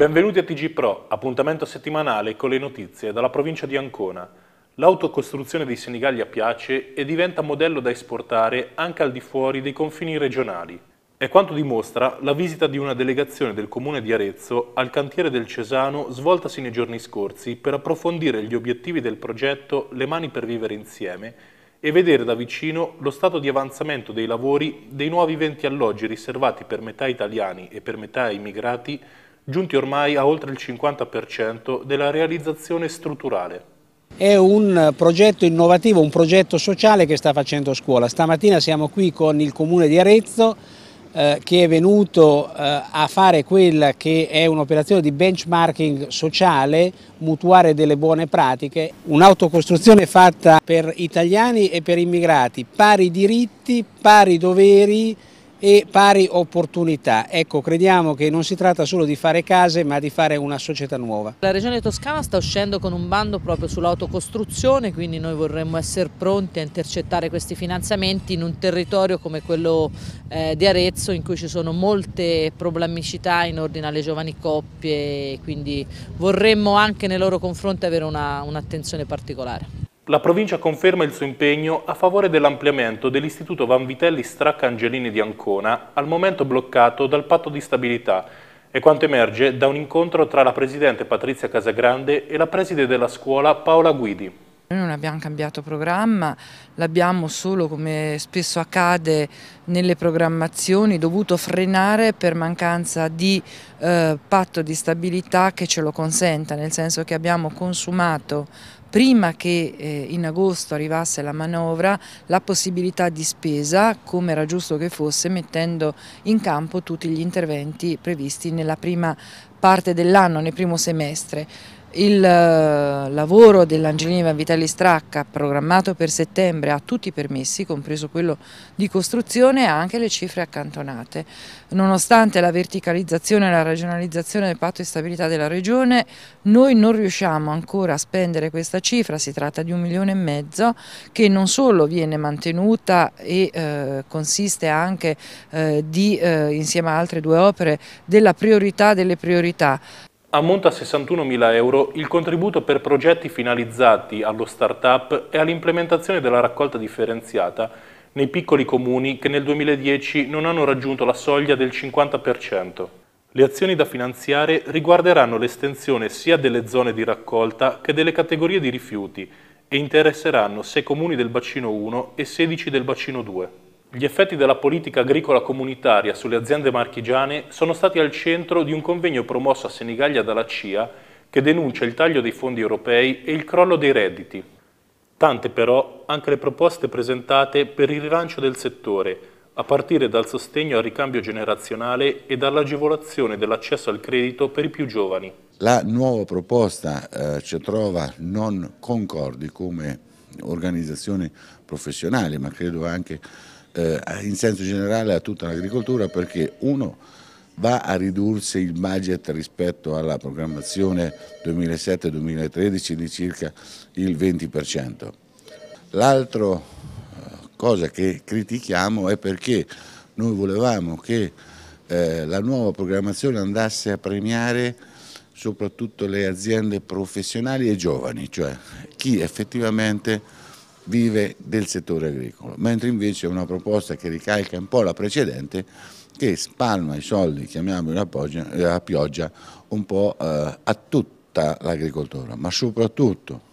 Benvenuti a TG Pro, appuntamento settimanale con le notizie dalla provincia di Ancona. L'autocostruzione dei Senigallia piace e diventa modello da esportare anche al di fuori dei confini regionali. È quanto dimostra la visita di una delegazione del comune di Arezzo al cantiere del Cesano svoltasi nei giorni scorsi per approfondire gli obiettivi del progetto Le mani per vivere insieme e vedere da vicino lo stato di avanzamento dei lavori dei nuovi 20 alloggi riservati per metà italiani e per metà immigrati giunti ormai a oltre il 50% della realizzazione strutturale. È un progetto innovativo, un progetto sociale che sta facendo scuola. Stamattina siamo qui con il Comune di Arezzo eh, che è venuto eh, a fare quella che è un'operazione di benchmarking sociale, mutuare delle buone pratiche, un'autocostruzione fatta per italiani e per immigrati, pari diritti, pari doveri, e pari opportunità. Ecco, crediamo che non si tratta solo di fare case ma di fare una società nuova. La Regione Toscana sta uscendo con un bando proprio sull'autocostruzione, quindi noi vorremmo essere pronti a intercettare questi finanziamenti in un territorio come quello eh, di Arezzo in cui ci sono molte problematicità in ordine alle giovani coppie, quindi vorremmo anche nei loro confronti avere un'attenzione un particolare. La provincia conferma il suo impegno a favore dell'ampliamento dell'Istituto Vanvitelli Angelini di Ancona, al momento bloccato dal patto di stabilità, e quanto emerge da un incontro tra la presidente Patrizia Casagrande e la preside della scuola Paola Guidi. Noi non abbiamo cambiato programma, l'abbiamo solo, come spesso accade nelle programmazioni, dovuto frenare per mancanza di eh, patto di stabilità che ce lo consenta, nel senso che abbiamo consumato prima che eh, in agosto arrivasse la manovra la possibilità di spesa, come era giusto che fosse, mettendo in campo tutti gli interventi previsti nella prima parte dell'anno, nel primo semestre. Il eh, lavoro dell'Angelina Van Vitelli Stracca programmato per settembre ha tutti i permessi, compreso quello di costruzione e anche le cifre accantonate. Nonostante la verticalizzazione e la regionalizzazione del patto di stabilità della Regione, noi non riusciamo ancora a spendere questa cifra, si tratta di un milione e mezzo che non solo viene mantenuta e eh, consiste anche eh, di, eh, insieme a altre due opere, della priorità delle priorità. Ammonta a 61.000 euro il contributo per progetti finalizzati allo start-up e all'implementazione della raccolta differenziata nei piccoli comuni che nel 2010 non hanno raggiunto la soglia del 50%. Le azioni da finanziare riguarderanno l'estensione sia delle zone di raccolta che delle categorie di rifiuti e interesseranno 6 comuni del bacino 1 e 16 del bacino 2. Gli effetti della politica agricola comunitaria sulle aziende marchigiane sono stati al centro di un convegno promosso a Senigallia dalla CIA che denuncia il taglio dei fondi europei e il crollo dei redditi. Tante però anche le proposte presentate per il rilancio del settore, a partire dal sostegno al ricambio generazionale e dall'agevolazione dell'accesso al credito per i più giovani. La nuova proposta eh, ci trova non concordi come organizzazione professionale, ma credo anche eh, in senso generale a tutta l'agricoltura perché uno va a ridursi il budget rispetto alla programmazione 2007-2013 di circa il 20%. L'altro eh, cosa che critichiamo è perché noi volevamo che eh, la nuova programmazione andasse a premiare soprattutto le aziende professionali e giovani, cioè chi effettivamente vive del settore agricolo, mentre invece è una proposta che ricalca un po' la precedente che spalma i soldi, chiamiamoli a pioggia, eh, a pioggia un po' eh, a tutta l'agricoltura, ma soprattutto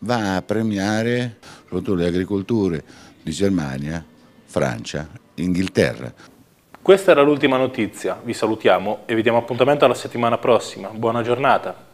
va a premiare soprattutto le agricolture di Germania, Francia, Inghilterra. Questa era l'ultima notizia, vi salutiamo e vi diamo appuntamento alla settimana prossima. Buona giornata!